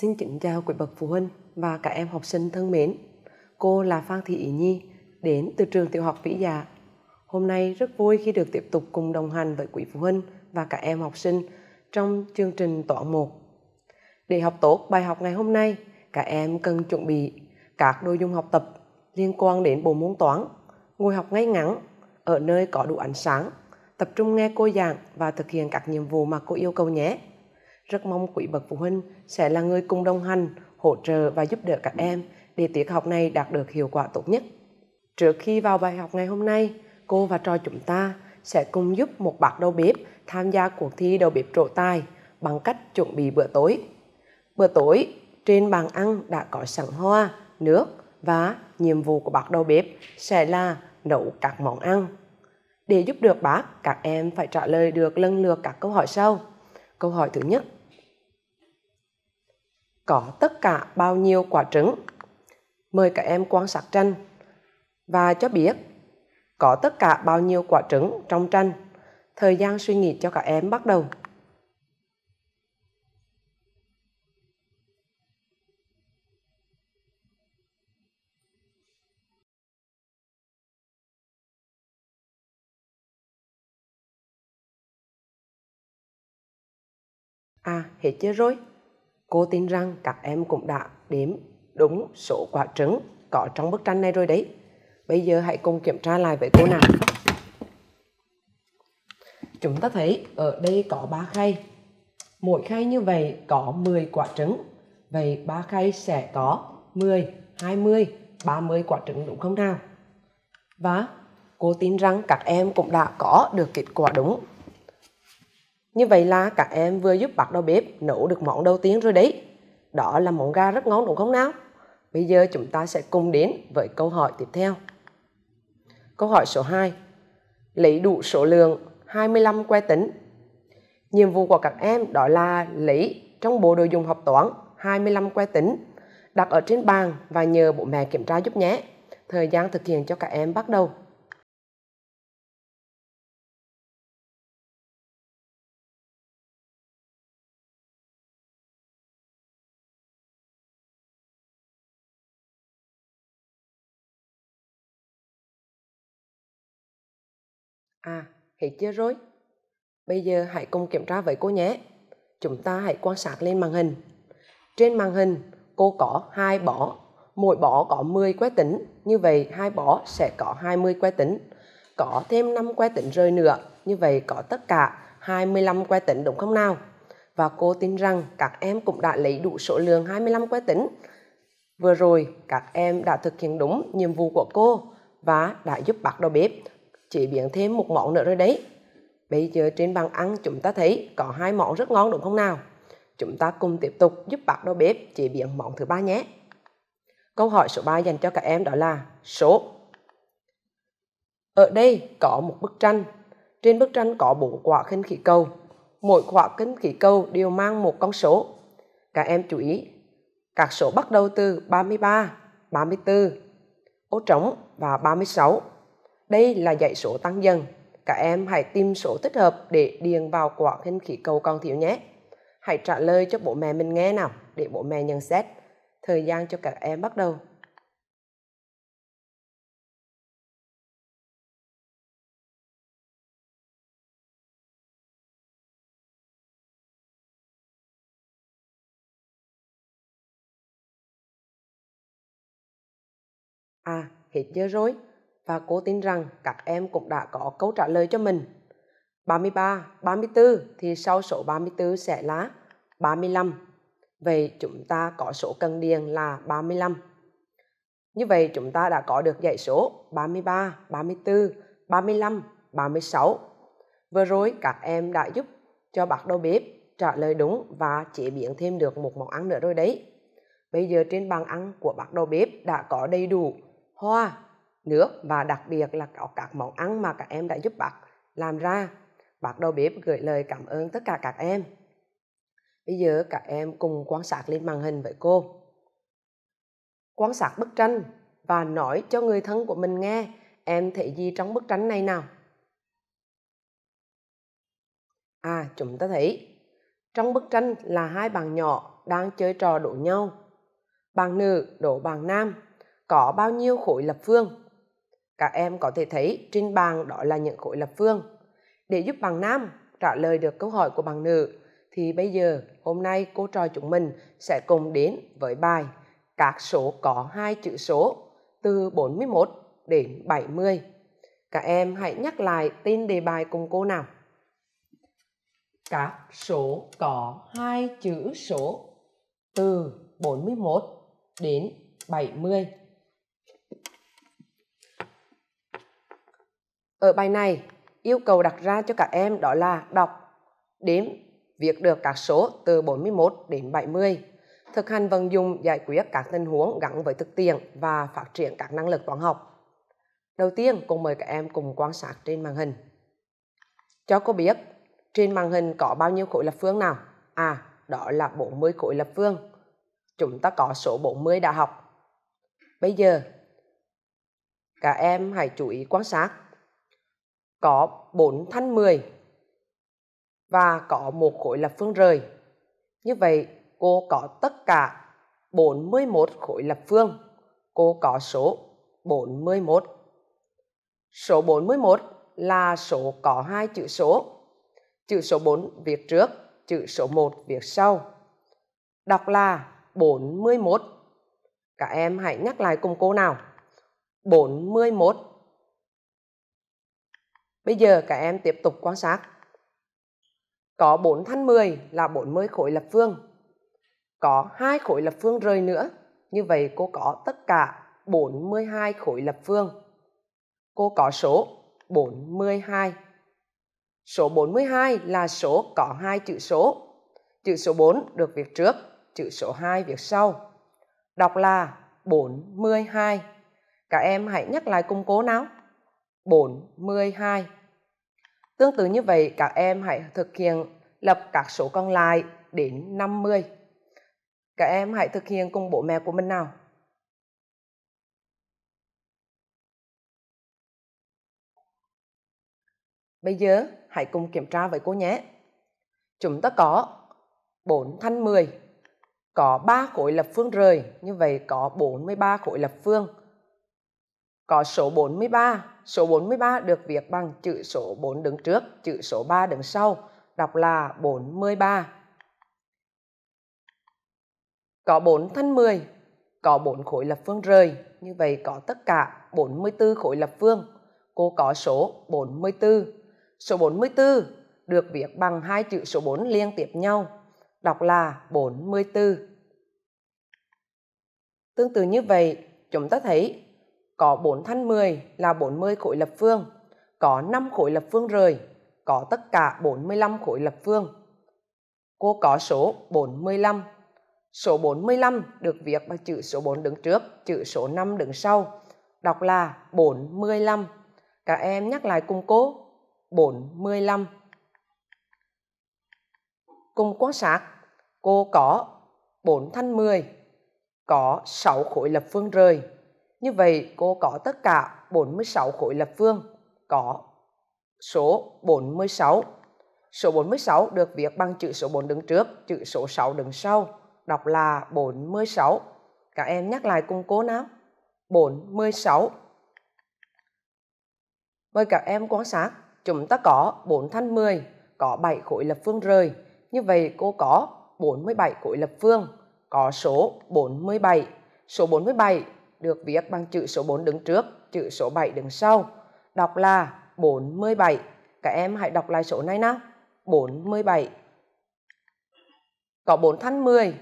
Xin kính chào quý bậc phụ huynh và các em học sinh thân mến. Cô là Phan Thị Ý Nhi, đến từ trường tiểu học Vĩ Dạ. Hôm nay rất vui khi được tiếp tục cùng đồng hành với quý phụ huynh và các em học sinh trong chương trình toán 1. Để học tốt bài học ngày hôm nay, các em cần chuẩn bị các nội dung học tập liên quan đến bộ môn toán, ngồi học ngay ngắn, ở nơi có đủ ánh sáng, tập trung nghe cô giảng và thực hiện các nhiệm vụ mà cô yêu cầu nhé. Rất mong quý bậc phụ huynh sẽ là người cùng đồng hành, hỗ trợ và giúp đỡ các em để tiết học này đạt được hiệu quả tốt nhất. Trước khi vào bài học ngày hôm nay, cô và trò chúng ta sẽ cùng giúp một bác đầu bếp tham gia cuộc thi đầu bếp trổ tài bằng cách chuẩn bị bữa tối. Bữa tối, trên bàn ăn đã có sẵn hoa, nước và nhiệm vụ của bác đầu bếp sẽ là nấu các món ăn. Để giúp được bác, các em phải trả lời được lần lượt các câu hỏi sau. Câu hỏi thứ nhất, có tất cả bao nhiêu quả trứng. Mời các em quan sát tranh và cho biết có tất cả bao nhiêu quả trứng trong tranh. Thời gian suy nghĩ cho các em bắt đầu. À, hết chưa rồi? Cô tin rằng các em cũng đã đếm đúng số quả trứng có trong bức tranh này rồi đấy. Bây giờ hãy cùng kiểm tra lại với cô nào. Chúng ta thấy ở đây có 3 khay. Mỗi khay như vậy có 10 quả trứng. Vậy 3 khay sẽ có 10, 20, 30 quả trứng đúng không nào? Và cô tin rằng các em cũng đã có được kết quả đúng như vậy là các em vừa giúp bắt đầu bếp nấu được món đầu tiên rồi đấy. Đó là món gà rất ngon đúng không nào? Bây giờ chúng ta sẽ cùng đến với câu hỏi tiếp theo. Câu hỏi số 2. Lấy đủ số lượng 25 que tính. Nhiệm vụ của các em đó là lấy trong bộ đồ dùng học toán 25 que tính đặt ở trên bàn và nhờ bố mẹ kiểm tra giúp nhé. Thời gian thực hiện cho các em bắt đầu À, thấy chưa rồi? Bây giờ hãy cùng kiểm tra với cô nhé. Chúng ta hãy quan sát lên màn hình. Trên màn hình, cô có hai bỏ. Mỗi bỏ có 10 que tính. Như vậy, hai bỏ sẽ có 20 que tính. Có thêm 5 que tính rơi nữa. Như vậy, có tất cả 25 que tính đúng không nào? Và cô tin rằng các em cũng đã lấy đủ số lượng 25 que tính. Vừa rồi, các em đã thực hiện đúng nhiệm vụ của cô và đã giúp bắt đầu bếp chế biến thêm một món nữa rồi đấy. Bây giờ trên bàn ăn chúng ta thấy có hai món rất ngon đúng không nào? Chúng ta cùng tiếp tục giúp bác đầu bếp chế biến món thứ ba nhé. Câu hỏi số 3 dành cho các em đó là số. Ở đây có một bức tranh. Trên bức tranh có bốn quả khinh khí cầu. Mỗi quả khinh khí cầu đều mang một con số. Các em chú ý, các số bắt đầu từ 33, 34, ô trống và 36. Đây là dạy số tăng dần. Các em hãy tìm số thích hợp để điền vào quả hình khí cầu con thiếu nhé. Hãy trả lời cho bố mẹ mình nghe nào để bố mẹ nhận xét. Thời gian cho các em bắt đầu. À, hết giờ rồi và cô tin rằng các em cũng đã có câu trả lời cho mình. 33, 34 thì sau số 34 sẽ là 35. Vậy chúng ta có số cần điền là 35. Như vậy chúng ta đã có được dãy số 33, 34, 35, 36. Vừa rồi các em đã giúp cho bác đầu bếp trả lời đúng và chế biến thêm được một món ăn nữa rồi đấy. Bây giờ trên bàn ăn của bác đầu bếp đã có đầy đủ hoa, nước và đặc biệt là các món ăn mà các em đã giúp bác làm ra. Bác đầu bếp gửi lời cảm ơn tất cả các em. Bây giờ các em cùng quan sát lên màn hình với cô. Quan sát bức tranh và nói cho người thân của mình nghe em thấy gì trong bức tranh này nào. À, chúng ta thấy trong bức tranh là hai bạn nhỏ đang chơi trò đổ nhau. Bạn nữ đổ bạn nam có bao nhiêu khối lập phương? Các em có thể thấy trên bàn đó là những khối lập phương. Để giúp bạn nam trả lời được câu hỏi của bạn nữ, thì bây giờ hôm nay cô trò chúng mình sẽ cùng đến với bài Các số có hai chữ số từ 41 đến 70. Các em hãy nhắc lại tên đề bài cùng cô nào. Các số có hai chữ số từ 41 đến 70. Ở bài này, yêu cầu đặt ra cho các em đó là đọc, đếm, việc được các số từ 41 đến 70, thực hành vận dụng giải quyết các tình huống gắn với thực tiễn và phát triển các năng lực toán học. Đầu tiên, cùng mời các em cùng quan sát trên màn hình. Cho cô biết, trên màn hình có bao nhiêu khối lập phương nào? À, đó là 40 khối lập phương. Chúng ta có số 40 đã học. Bây giờ, các em hãy chú ý quan sát có 4 thanh 10 và có một khối lập phương rời. Như vậy, cô có tất cả 41 khối lập phương. Cô có số 41. Số 41 là số có hai chữ số. Chữ số 4 viết trước, chữ số 1 viết sau. Đọc là 41. Các em hãy nhắc lại cùng cô nào. 41 Bây giờ cả em tiếp tục quan sát. Có 4 thanh 10 là 40 khối lập phương. Có hai khối lập phương rơi nữa. Như vậy cô có tất cả 42 khối lập phương. Cô có số 42. Số 42 là số có hai chữ số. Chữ số 4 được viết trước, chữ số 2 viết sau. Đọc là 42. Các em hãy nhắc lại cùng cố nào. 42. Tương tự như vậy, các em hãy thực hiện lập các số còn lại đến 50. Các em hãy thực hiện cùng bố mẹ của mình nào. Bây giờ, hãy cùng kiểm tra với cô nhé. Chúng ta có 4 thanh 10, có 3 khối lập phương rời, như vậy có 43 khối lập phương có số 43. Số 43 được viết bằng chữ số 4 đứng trước, chữ số 3 đứng sau, đọc là 43. Có 4 thân 10, có 4 khối lập phương rời, như vậy có tất cả 44 khối lập phương. Cô có số 44. Số 44 được viết bằng hai chữ số 4 liên tiếp nhau, đọc là 44. Tương tự như vậy, chúng ta thấy có 4 thân 10 là 40 khối lập phương, có 5 khối lập phương rời, có tất cả 45 khối lập phương. Cô có số 45. Số 45 được viết bằng chữ số 4 đứng trước, chữ số 5 đứng sau, đọc là 45. Các em nhắc lại cùng cô, 45. Cùng quan sát, cô có 4 thanh 10, có 6 khối lập phương rời, như vậy cô có tất cả 46 khối lập phương, có số 46. Số 46 được viết bằng chữ số 4 đứng trước, chữ số 6 đứng sau, đọc là 46. Các em nhắc lại cùng cô nào. 46. Mời các em quan sát, chúng ta có 4 thanh 10, có 7 khối lập phương rời. Như vậy cô có 47 khối lập phương, có số 47. Số 47 được viết bằng chữ số 4 đứng trước, chữ số 7 đứng sau. Đọc là 47. Các em hãy đọc lại số này nào. 47. Có 4 thanh 10,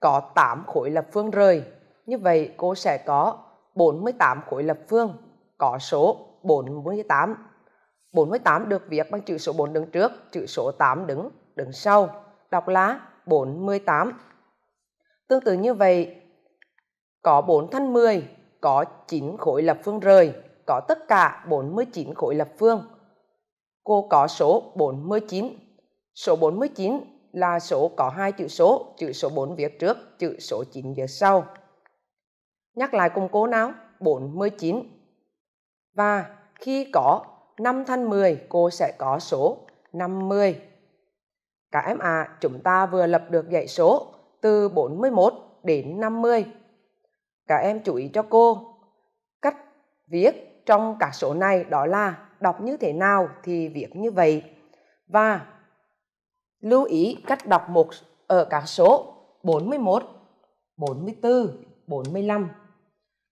có 8 khối lập phương rời. Như vậy cô sẽ có 48 khối lập phương, có số 48. 48 được viết bằng chữ số 4 đứng trước, chữ số 8 đứng đứng sau. Đọc là 48. Tương tự như vậy, có 4 thanh 10, có 9 khối lập phương rời, có tất cả 49 khối lập phương. Cô có số 49. Số 49 là số có hai chữ số, chữ số 4 viết trước, chữ số 9 viết sau. Nhắc lại cùng cô nào, 49. Và khi có 5 thanh 10, cô sẽ có số 50. Các em à, chúng ta vừa lập được dãy số từ 41 đến 50 các em chú ý cho cô cách viết trong các số này đó là đọc như thế nào thì viết như vậy và lưu ý cách đọc một ở các số 41, 44, 45.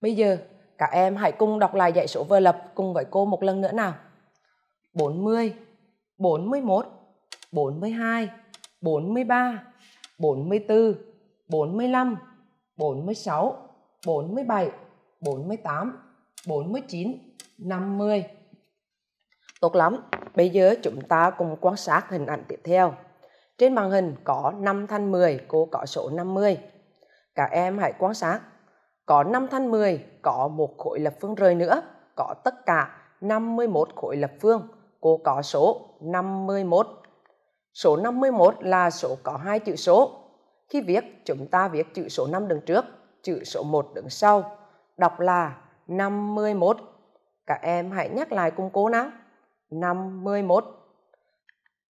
Bây giờ các em hãy cùng đọc lại dãy số vừa lập cùng với cô một lần nữa nào. 40, 41, 42, 43, 44, 45, 46, 47, 48, 49, 50. Tốt lắm, bây giờ chúng ta cùng quan sát hình ảnh tiếp theo. Trên màn hình có 5 thanh 10, cô có số 50. Các em hãy quan sát. Có 5 thanh 10, có một khối lập phương rời nữa, có tất cả 51 khối lập phương, cô có số 51. Số 51 là số có hai chữ số. Khi viết, chúng ta viết chữ số 5 đường trước chữ số 1 đứng sau, đọc là 51. Các em hãy nhắc lại cùng cô nào. 51.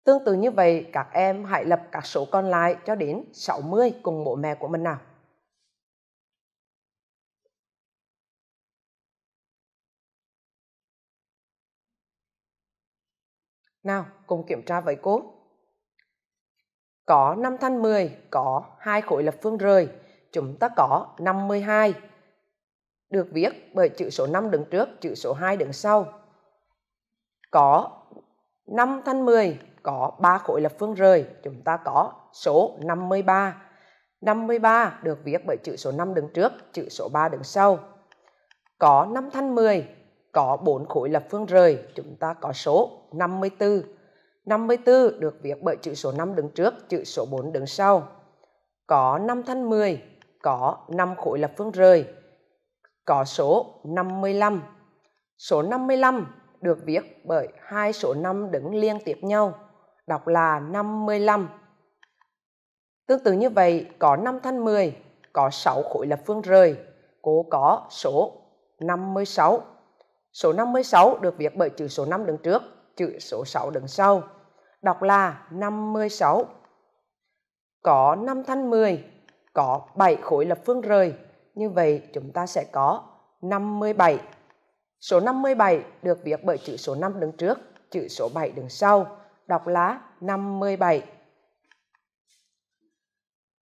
Tương tự như vậy, các em hãy lập các số còn lại cho đến 60 cùng bố mẹ của mình nào. Nào, cùng kiểm tra với cô. Có 5 thanh 10, có hai khối lập phương rời, chúng ta có 52 được viết bởi chữ số 5 đứng trước, chữ số 2 đứng sau. Có 5 thanh 10, có 3 khối lập phương rời, chúng ta có số 53. 53 được viết bởi chữ số 5 đứng trước, chữ số 3 đứng sau. Có 5 thanh 10, có 4 khối lập phương rời, chúng ta có số 54. 54 được viết bởi chữ số 5 đứng trước, chữ số 4 đứng sau. Có 5 thanh 10, có 5 khối lập phương rời, có số 55. Số 55 được viết bởi hai số 5 đứng liên tiếp nhau, đọc là 55. Tương tự như vậy, có 5 thanh 10, có 6 khối lập phương rời, cố có số 56. Số 56 được viết bởi chữ số 5 đứng trước, chữ số 6 đứng sau, đọc là 56. Có 5 thanh 10, có 7 khối lập phương rời. Như vậy chúng ta sẽ có 57. Số 57 được viết bởi chữ số 5 đứng trước, chữ số 7 đứng sau, đọc lá 57.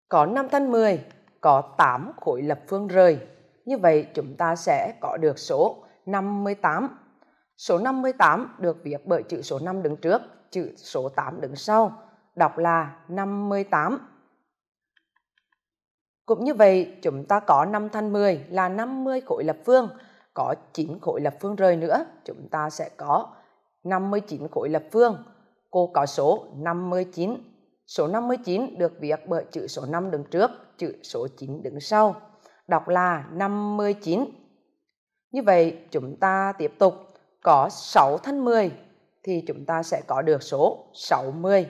Có 5 thân 10, có 8 khối lập phương rời. Như vậy chúng ta sẽ có được số 58. Số 58 được viết bởi chữ số 5 đứng trước, chữ số 8 đứng sau, đọc là 58. Cũng như vậy, chúng ta có 5 thanh 10 là 50 khối lập phương, có 9 khối lập phương rời nữa, chúng ta sẽ có 59 khối lập phương. Cô có số 59. Số 59 được viết bởi chữ số 5 đứng trước, chữ số 9 đứng sau. Đọc là 59. Như vậy, chúng ta tiếp tục có 6 thanh 10 thì chúng ta sẽ có được số 60.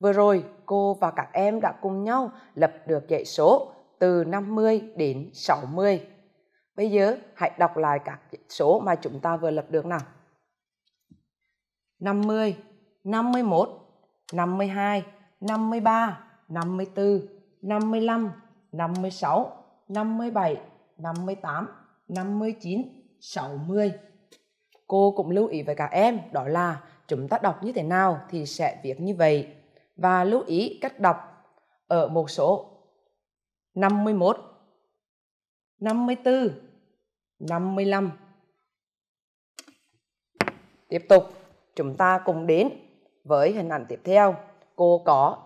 Vừa rồi, cô và các em đã cùng nhau lập được dãy số từ 50 đến 60. Bây giờ hãy đọc lại các số mà chúng ta vừa lập được nào. 50, 51, 52, 53, 54, 55, 56, 57, 58, 59, 60. Cô cũng lưu ý với các em đó là chúng ta đọc như thế nào thì sẽ viết như vậy. Và lưu ý cách đọc ở một số 51 54 55 Tiếp tục, chúng ta cùng đến với hình ảnh tiếp theo. Cô có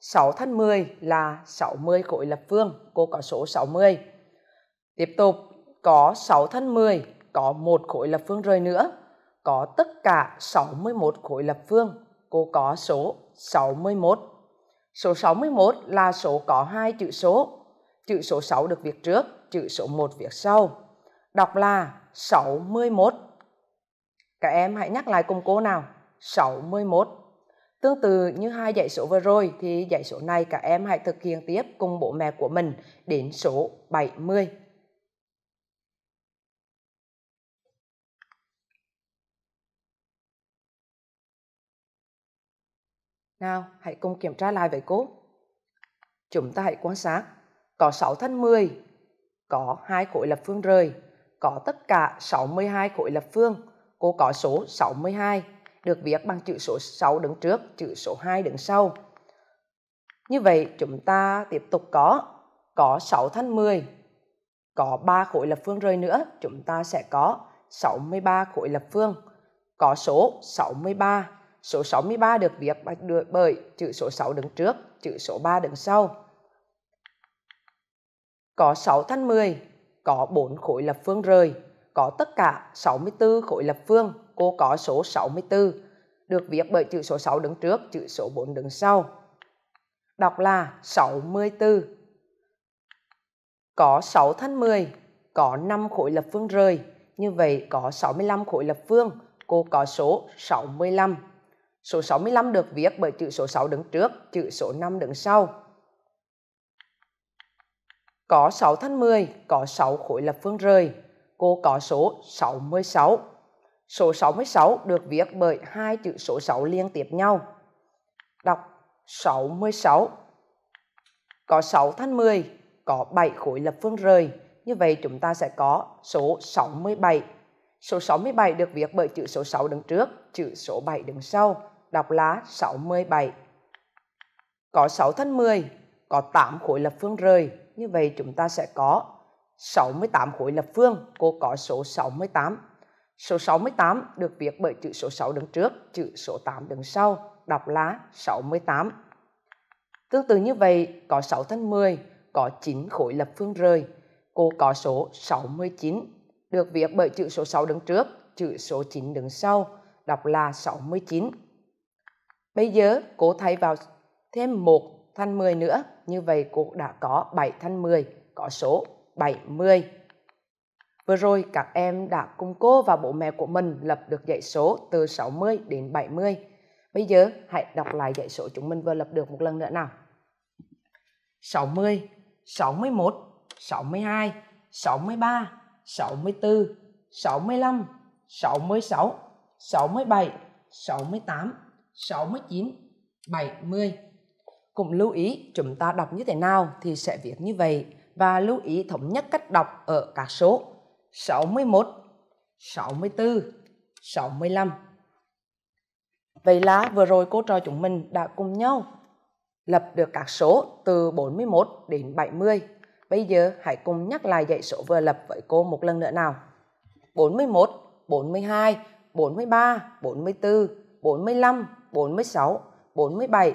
6 thân 10 là 60 khối lập phương. Cô có số 60. Tiếp tục, có 6 thân 10, có một khối lập phương rơi nữa. Có tất cả 61 khối lập phương. Cô có số 61. Số 61 là số có hai chữ số Chữ số 6 được viết trước, chữ số 1 viết sau. Đọc là 61. Các em hãy nhắc lại cùng cô nào. 61. Tương tự như hai dãy số vừa rồi thì dãy số này các em hãy thực hiện tiếp cùng bố mẹ của mình đến số 70. Nào, hãy cùng kiểm tra lại với cô. Chúng ta hãy quan sát có 6 thân 10, có 2 khối lập phương rời, có tất cả 62 khối lập phương. Cô có số 62, được viết bằng chữ số 6 đứng trước, chữ số 2 đứng sau. Như vậy, chúng ta tiếp tục có có 6 thân 10, có 3 khối lập phương rời nữa, chúng ta sẽ có 63 khối lập phương. Có số 63, số 63 được viết bởi chữ số 6 đứng trước, chữ số 3 đứng sau có 6 thanh 10, có 4 khối lập phương rời, có tất cả 64 khối lập phương, cô có số 64, được viết bởi chữ số 6 đứng trước, chữ số 4 đứng sau. Đọc là 64. Có 6 thanh 10, có 5 khối lập phương rời, như vậy có 65 khối lập phương, cô có số 65. Số 65 được viết bởi chữ số 6 đứng trước, chữ số 5 đứng sau. Có 6 thân 10, có 6 khối lập phương rời. Cô có số 66. Số 66 được viết bởi hai chữ số 6 liên tiếp nhau. Đọc 66. Có 6 thân 10, có 7 khối lập phương rời. Như vậy chúng ta sẽ có số 67. Số 67 được viết bởi chữ số 6 đứng trước, chữ số 7 đứng sau. Đọc là 67. Có 6 thân 10, có 8 khối lập phương rời, như vậy chúng ta sẽ có 68 khối lập phương, cô có số 68. Số 68 được viết bởi chữ số 6 đứng trước, chữ số 8 đứng sau, đọc là 68. Tương tự như vậy, có 6 thân 10, có 9 khối lập phương rời, cô có số 69, được viết bởi chữ số 6 đứng trước, chữ số 9 đứng sau, đọc là 69. Bây giờ, cô thay vào thêm một thanh 10 nữa như vậy cô đã có 7 thanh 10, có số 70. Vừa rồi các em đã cùng cô và bố mẹ của mình lập được dãy số từ 60 đến 70. Bây giờ hãy đọc lại dãy số chúng mình vừa lập được một lần nữa nào. 60, 61, 62, 63, 64, 65, 66, 67, 68, 69, 70. Cũng lưu ý chúng ta đọc như thế nào thì sẽ viết như vậy và lưu ý thống nhất cách đọc ở các số 61, 64, 65. Vậy là vừa rồi cô trò chúng mình đã cùng nhau lập được các số từ 41 đến 70. Bây giờ hãy cùng nhắc lại dãy số vừa lập với cô một lần nữa nào. 41, 42, 43, 44, 45, 46, 47,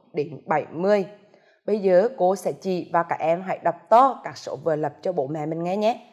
đến 70. Bây giờ cô sẽ chỉ và các em hãy đọc to các số vừa lập cho bố mẹ mình nghe nhé.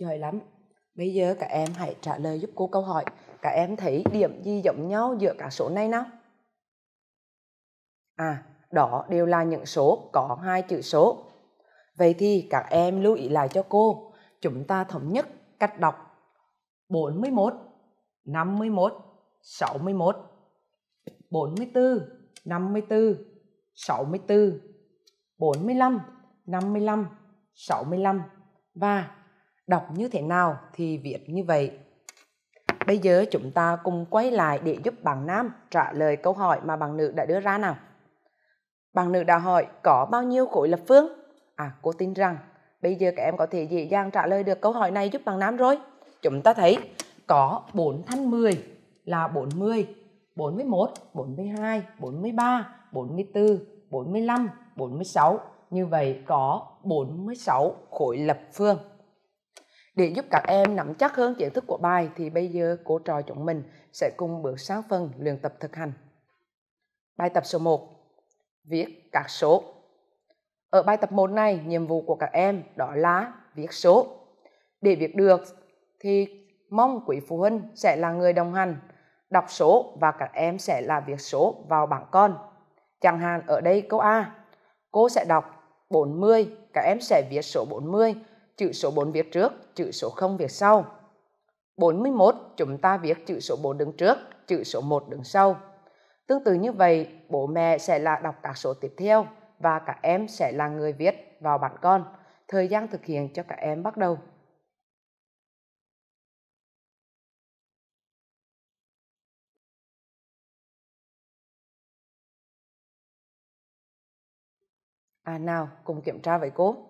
Giỏi lắm. Bây giờ cả em hãy trả lời giúp cô câu hỏi. Cả em thấy điểm gì giống nhau giữa cả số này nào? À, đó đều là những số có hai chữ số. Vậy thì các em lưu ý lại cho cô. Chúng ta thống nhất cách đọc 41, 51, 61, 44, 54, 64, 45, 55, 65 và đọc như thế nào thì viết như vậy. Bây giờ chúng ta cùng quay lại để giúp bạn nam trả lời câu hỏi mà bạn nữ đã đưa ra nào. Bạn nữ đã hỏi có bao nhiêu khối lập phương? À, cô tin rằng bây giờ các em có thể dễ dàng trả lời được câu hỏi này giúp bạn nam rồi. Chúng ta thấy có 4 thanh 10 là 40, 41, 42, 43, 44, 45, 46. Như vậy có 46 khối lập phương. Để giúp các em nắm chắc hơn kiến thức của bài thì bây giờ cô trò chúng mình sẽ cùng bước sang phần luyện tập thực hành. Bài tập số 1. Viết các số. Ở bài tập 1 này, nhiệm vụ của các em đó là viết số. Để viết được thì mong quý phụ huynh sẽ là người đồng hành, đọc số và các em sẽ là viết số vào bảng con. Chẳng hạn ở đây câu A, cô sẽ đọc 40, các em sẽ viết số 40 chữ số 4 viết trước, chữ số 0 viết sau. 41 chúng ta viết chữ số 4 đứng trước, chữ số 1 đứng sau. Tương tự như vậy, bố mẹ sẽ là đọc các số tiếp theo và các em sẽ là người viết vào bản con. Thời gian thực hiện cho các em bắt đầu. À nào, cùng kiểm tra với cô.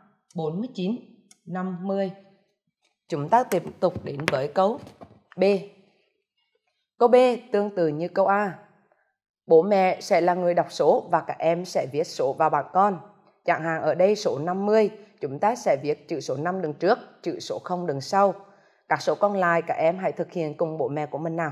49, 50. Chúng ta tiếp tục đến với câu B. Câu B tương tự như câu A. Bố mẹ sẽ là người đọc số và các em sẽ viết số vào bảng con. Chẳng hạn ở đây số 50, chúng ta sẽ viết chữ số 5 đường trước, chữ số 0 đường sau. Các số còn lại các em hãy thực hiện cùng bố mẹ của mình nào.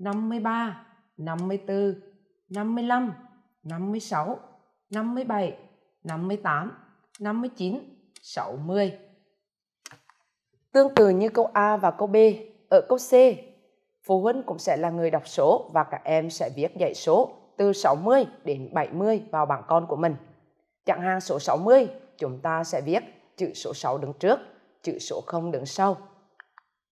53, 54, 55, 56, 57, 58, 59, 60. Tương tự như câu A và câu B, ở câu C, phụ huynh cũng sẽ là người đọc số và các em sẽ viết dạy số từ 60 đến 70 vào bảng con của mình. Chẳng hạn số 60, chúng ta sẽ viết chữ số 6 đứng trước, chữ số 0 đứng sau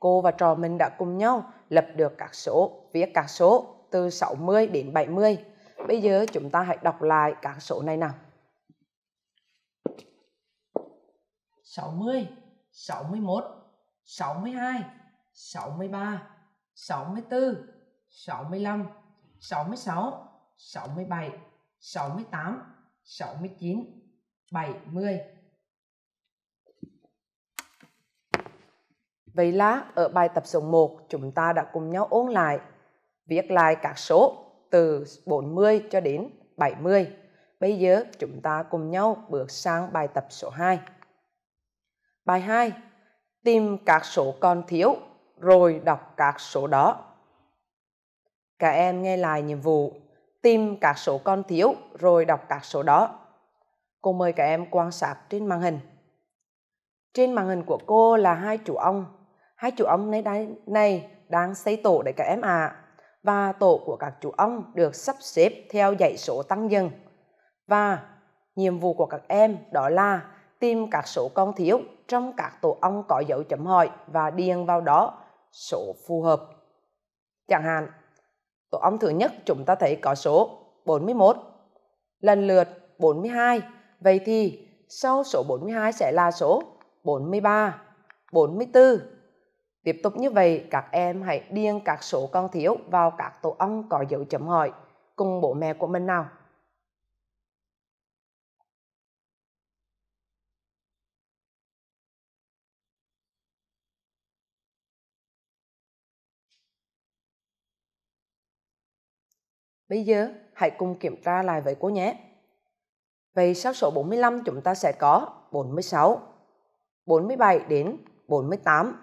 cô và trò mình đã cùng nhau lập được các số, viết các số từ 60 đến 70. Bây giờ chúng ta hãy đọc lại các số này nào. 60, 61, 62, 63, 64, 65, 66, 67, 68, 69, 70, Vậy là ở bài tập số 1 chúng ta đã cùng nhau ôn lại, viết lại các số từ 40 cho đến 70. Bây giờ chúng ta cùng nhau bước sang bài tập số 2. Bài 2. Tìm các số còn thiếu rồi đọc các số đó. Các em nghe lại nhiệm vụ tìm các số còn thiếu rồi đọc các số đó. Cô mời các em quan sát trên màn hình. Trên màn hình của cô là hai chú ong hai chú ông nơi đây này đang xây tổ để các em ạ à. và tổ của các chú ông được sắp xếp theo dãy số tăng dần và nhiệm vụ của các em đó là tìm các số con thiếu trong các tổ ong có dấu chấm hỏi và điền vào đó số phù hợp. Chẳng hạn, tổ ong thứ nhất chúng ta thấy có số 41, lần lượt 42, vậy thì sau số 42 sẽ là số 43, 44, Tiếp tục như vậy, các em hãy điền các số con thiếu vào các tổ ong có dấu chấm hỏi cùng bố mẹ của mình nào. Bây giờ, hãy cùng kiểm tra lại với cô nhé. Vậy sau số 45 chúng ta sẽ có 46, 47 đến 48.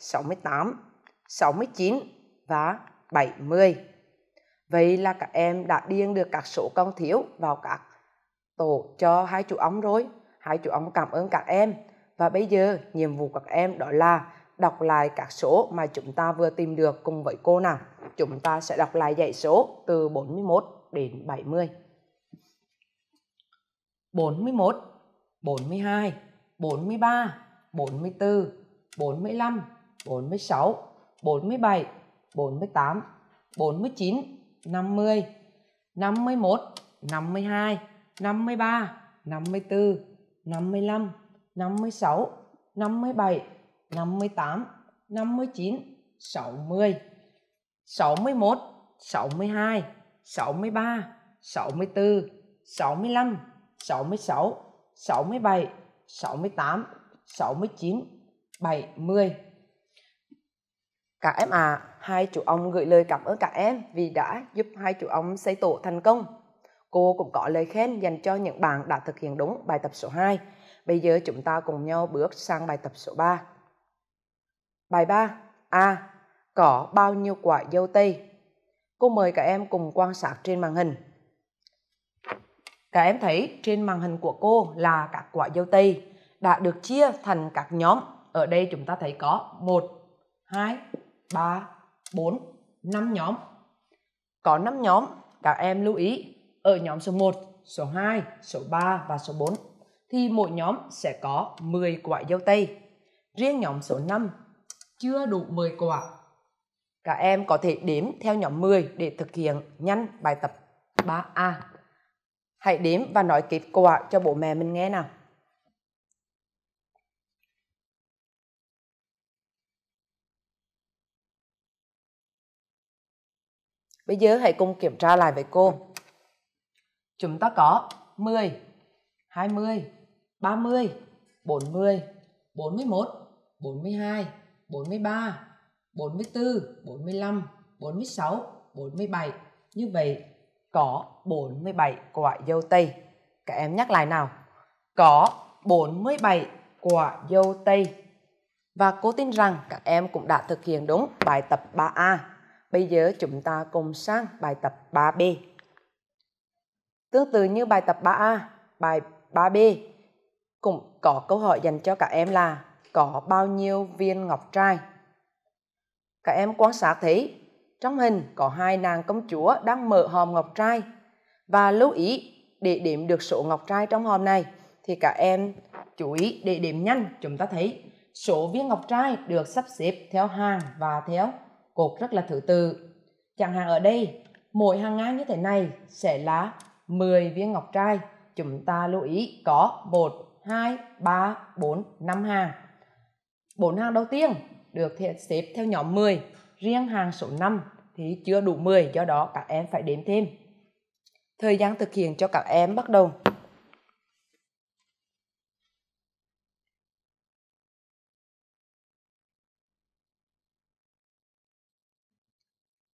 68, 69 và 70. Vậy là các em đã điền được các số còn thiếu vào các tổ cho hai chú ống rồi. Hai chú ống cảm ơn các em. Và bây giờ nhiệm vụ các em đó là đọc lại các số mà chúng ta vừa tìm được cùng với cô nào. Chúng ta sẽ đọc lại dãy số từ 41 đến 70. 41, 42, 43, 44, 45, 46, 47, 48, 49, 50, 51, 52, 53, 54, 55, 56, 57, 58, 59, 60, 61, 62, 63, 64, 65, 66, 67, 68, 69, 70 cả em à, hai chú ông gửi lời cảm ơn cả em vì đã giúp hai chú ông xây tổ thành công. Cô cũng có lời khen dành cho những bạn đã thực hiện đúng bài tập số 2. Bây giờ chúng ta cùng nhau bước sang bài tập số 3. Bài 3. A. À, có bao nhiêu quả dâu tây? Cô mời cả em cùng quan sát trên màn hình. Các em thấy trên màn hình của cô là các quả dâu tây đã được chia thành các nhóm. Ở đây chúng ta thấy có 1, 2, 3, 4, 5 nhóm. Có 5 nhóm, các em lưu ý ở nhóm số 1, số 2, số 3 và số 4 thì mỗi nhóm sẽ có 10 quả dâu tây. Riêng nhóm số 5 chưa đủ 10 quả. Các em có thể đếm theo nhóm 10 để thực hiện nhanh bài tập 3A. Hãy đếm và nói kết quả cho bố mẹ mình nghe nào. Bây giờ hãy cùng kiểm tra lại với cô. Chúng ta có 10, 20, 30, 40, 41, 42, 43, 44, 45, 46, 47. Như vậy có 47 quả dâu tây. Các em nhắc lại nào. Có 47 quả dâu tây. Và cô tin rằng các em cũng đã thực hiện đúng bài tập 3A. Bây giờ chúng ta cùng sang bài tập 3B. Tương tự như bài tập 3A, bài 3B cũng có câu hỏi dành cho các em là có bao nhiêu viên ngọc trai? Các em quan sát thấy trong hình có hai nàng công chúa đang mở hòm ngọc trai và lưu ý để điểm được số ngọc trai trong hòm này thì các em chú ý để điểm nhanh chúng ta thấy số viên ngọc trai được sắp xếp theo hàng và theo Cột rất là thứ tự. Chẳng hạn ở đây, mỗi hàng ngang như thế này sẽ là 10 viên ngọc trai. Chúng ta lưu ý có 1, 2, 3, 4, 5 hàng. 4 hàng đầu tiên được xếp theo nhóm 10, riêng hàng số 5 thì chưa đủ 10 do đó các em phải đếm thêm. Thời gian thực hiện cho các em bắt đầu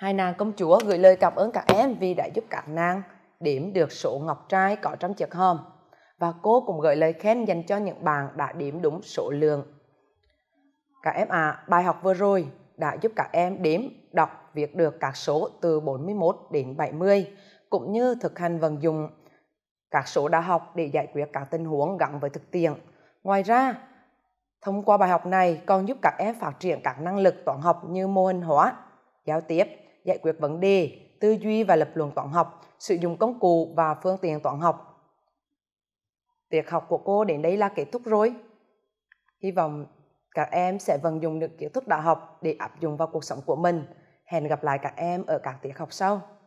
Hai nàng công chúa gửi lời cảm ơn các em vì đã giúp các nàng điểm được số ngọc trai có trong chiếc hòm. Và cô cũng gửi lời khen dành cho những bạn đã điểm đúng số lượng. Các em à, bài học vừa rồi đã giúp các em đếm, đọc, việc được các số từ 41 đến 70, cũng như thực hành vận dụng các số đã học để giải quyết các tình huống gắn với thực tiễn. Ngoài ra, thông qua bài học này còn giúp các em phát triển các năng lực toán học như mô hình hóa, giao tiếp, giải quyết vấn đề, tư duy và lập luận toán học, sử dụng công cụ và phương tiện toán học. Tiết học của cô đến đây là kết thúc rồi. Hy vọng các em sẽ vận dụng được kiến thức đã học để áp dụng vào cuộc sống của mình. Hẹn gặp lại các em ở các tiết học sau.